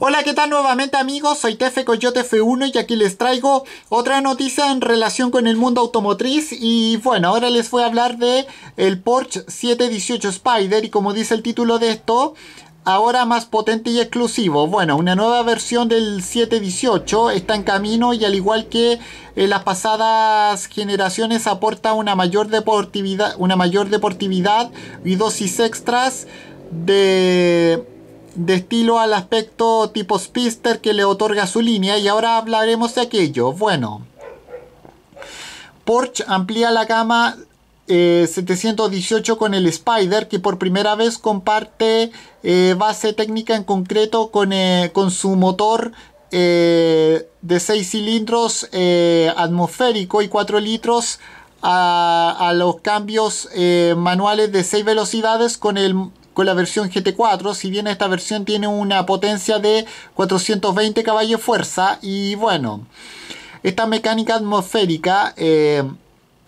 Hola, ¿qué tal nuevamente amigos? Soy Tefe Coyote F1 y aquí les traigo otra noticia en relación con el mundo automotriz y bueno, ahora les voy a hablar de el Porsche 718 Spider y como dice el título de esto, ahora más potente y exclusivo. Bueno, una nueva versión del 718 está en camino y al igual que en eh, las pasadas generaciones aporta una mayor deportividad, una mayor deportividad y dosis extras de de estilo al aspecto tipo Spister que le otorga su línea y ahora hablaremos de aquello. Bueno, Porsche amplía la gama 718 eh, con el Spider que por primera vez comparte eh, base técnica en concreto con, eh, su motor de 6 cilindros atmosférico y 4 litros a, a los cambios manuales de 6 velocidades con el con la versión GT4, si bien esta versión tiene una potencia de 420 caballos de fuerza y bueno, esta mecánica atmosférica eh,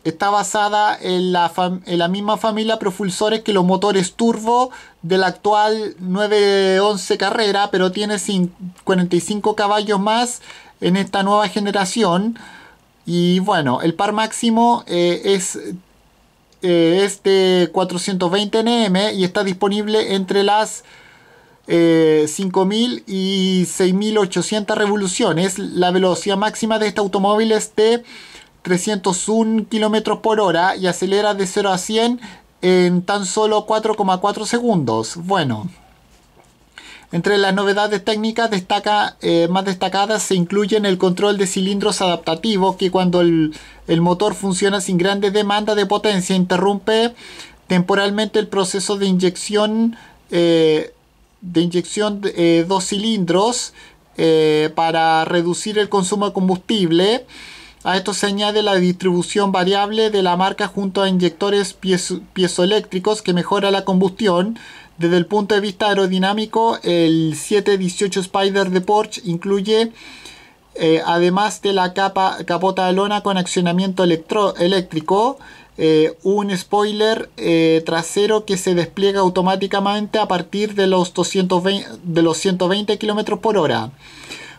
está basada en la, en la, misma familia de propulsores que los motores turbo de la actual 911 carrera, pero tiene 45 caballos más en esta nueva generación. Y bueno, el par máximo eh, es es de 420 nm y está disponible entre las 5.000 eh, y 6.800 revoluciones. La velocidad máxima de este automóvil es de 301 km por hora y acelera de 0 a 100 en tan solo 4,4 segundos. Bueno. Entre las novedades técnicas destaca, eh, más destacadas se incluyen el control de cilindros adaptativos que cuando el, motor funciona sin grandes demanda de potencia interrumpe temporalmente el proceso de inyección eh, de inyección eh, dos cilindros para reducir el consumo de combustible. A esto se añade la distribución variable de la marca junto a inyectores piezoeléctricos que mejora la combustión. Desde el punto de vista aerodinámico, el 718 Spider de Porsche incluye, eh, además de la capa, capota de lona con accionamiento eléctrico, eh, un spoiler eh, trasero que se despliega automáticamente a partir de los, de los 120 km por hora.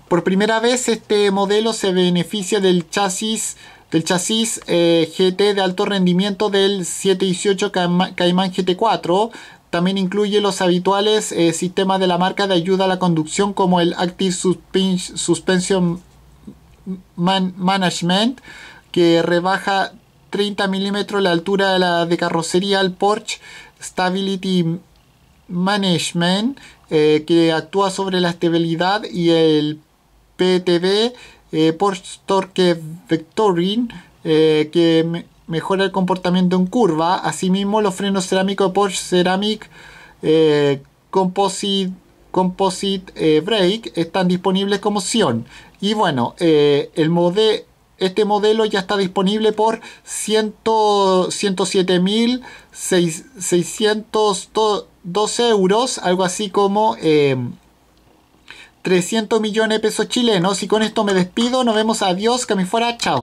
Por primera vez este modelo se beneficia del chasis, del chasis GT de alto rendimiento del 718 Cayman GT4 también incluye los habituales eh, sistemas de la marca de ayuda a la conducción como el Active Suspension Management que rebaja 30 milímetros la altura de la carrocería al Porsche Stability Management eh, que actúa sobre la estabilidad y el PTV eh, Porsche Torque Vectoring que mejora el comportamiento en curva. Asimismo, los frenos cerámicos Porsche Ceramic Composite, eh, Composite eh, Brake están disponibles como opción. Y bueno, eh, el mode, este modelo ya está disponible por 107.612 euros, algo así como... 300 millones de pesos chilenos y con esto me despido, nos vemos, adiós, que me fuera, chao.